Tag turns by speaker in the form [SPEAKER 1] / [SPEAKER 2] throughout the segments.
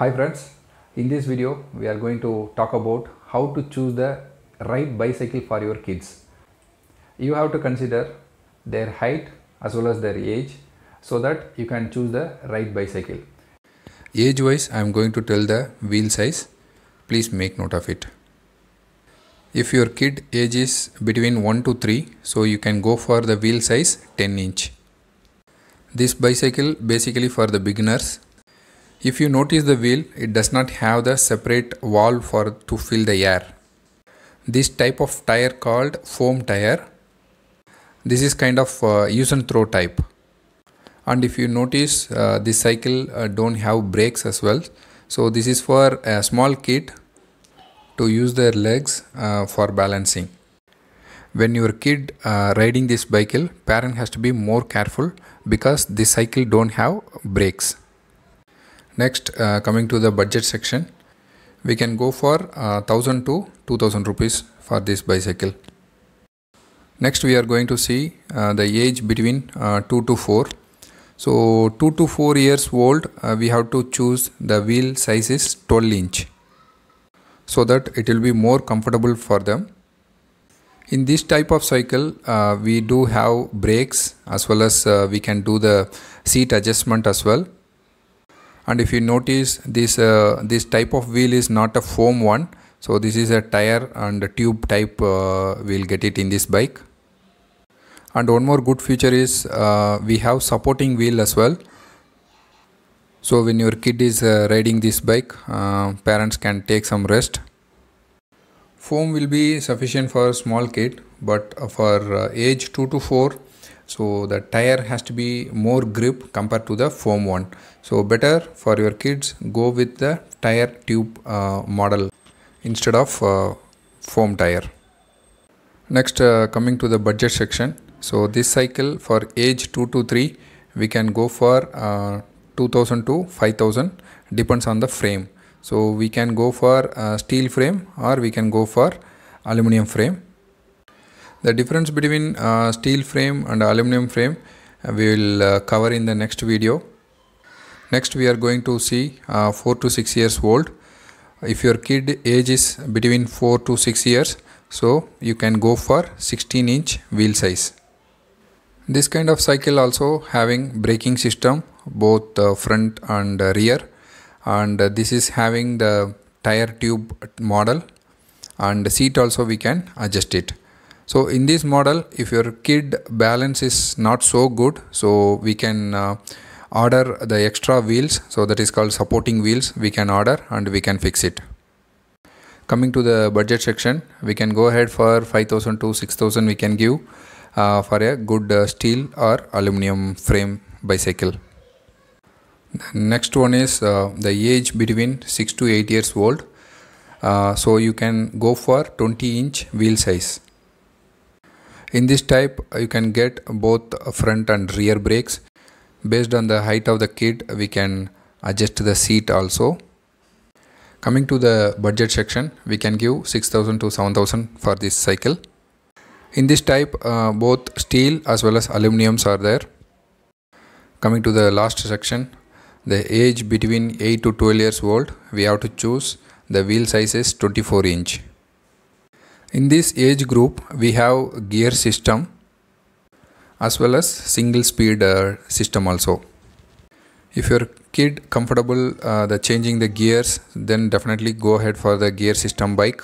[SPEAKER 1] Hi friends, in this video we are going to talk about how to choose the right bicycle for your kids. You have to consider their height as well as their age so that you can choose the right bicycle. Age wise I am going to tell the wheel size. Please make note of it. If your kid age is between 1 to 3 so you can go for the wheel size 10 inch. This bicycle basically for the beginners if you notice the wheel, it does not have the separate valve for to fill the air. This type of tire called foam tire. This is kind of uh, use and throw type. And if you notice, uh, this cycle uh, don't have brakes as well. So this is for a small kid to use their legs uh, for balancing. When your kid uh, riding this bicycle, parent has to be more careful because this cycle don't have brakes. Next, uh, coming to the budget section, we can go for uh, 1000 to 2000 rupees for this bicycle. Next, we are going to see uh, the age between uh, 2 to 4. So 2 to 4 years old, uh, we have to choose the wheel size is 12 inch so that it will be more comfortable for them. In this type of cycle, uh, we do have brakes as well as uh, we can do the seat adjustment as well and if you notice this uh, this type of wheel is not a foam one so this is a tire and a tube type uh, we'll get it in this bike and one more good feature is uh, we have supporting wheel as well so when your kid is uh, riding this bike uh, parents can take some rest foam will be sufficient for small kid but for uh, age 2 to 4 so the tire has to be more grip compared to the foam one so better for your kids go with the tire tube uh, model instead of uh, foam tire next uh, coming to the budget section so this cycle for age 2 to 3 we can go for uh, 2000 to 5000 depends on the frame so we can go for uh, steel frame or we can go for aluminum frame the difference between uh, steel frame and aluminum frame uh, we will uh, cover in the next video. Next we are going to see uh, 4 to 6 years old. If your kid age is between 4 to 6 years so you can go for 16 inch wheel size. This kind of cycle also having braking system both uh, front and rear and uh, this is having the tire tube model and seat also we can adjust it so in this model if your kid balance is not so good so we can uh, order the extra wheels so that is called supporting wheels we can order and we can fix it coming to the budget section we can go ahead for 5000 to 6000 we can give uh, for a good uh, steel or aluminum frame bicycle next one is uh, the age between 6 to 8 years old uh, so you can go for 20 inch wheel size in this type you can get both front and rear brakes. Based on the height of the kid we can adjust the seat also. Coming to the budget section we can give 6000 to 7000 for this cycle. In this type uh, both steel as well as aluminiums are there. Coming to the last section the age between 8 to 12 years old we have to choose the wheel size is 24 inch. In this age group, we have gear system as well as single speed uh, system also. If your kid comfortable uh, the changing the gears, then definitely go ahead for the gear system bike.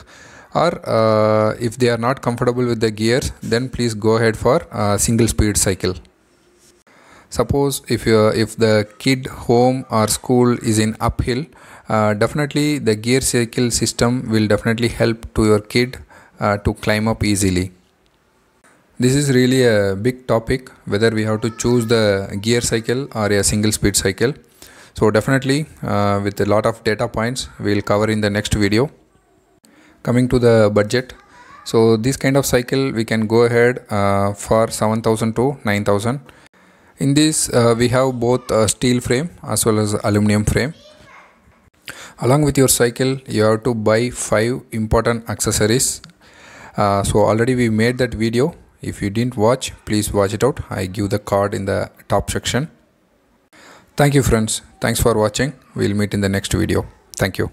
[SPEAKER 1] Or uh, if they are not comfortable with the gears, then please go ahead for uh, single speed cycle. Suppose if you if the kid home or school is in uphill, uh, definitely the gear cycle system will definitely help to your kid uh, to climb up easily. This is really a big topic whether we have to choose the gear cycle or a single speed cycle. So definitely uh, with a lot of data points we will cover in the next video. Coming to the budget. So this kind of cycle we can go ahead uh, for 7000 to 9000. In this uh, we have both steel frame as well as aluminum frame. Along with your cycle you have to buy 5 important accessories uh, so already we made that video if you didn't watch please watch it out i give the card in the top section thank you friends thanks for watching we'll meet in the next video thank you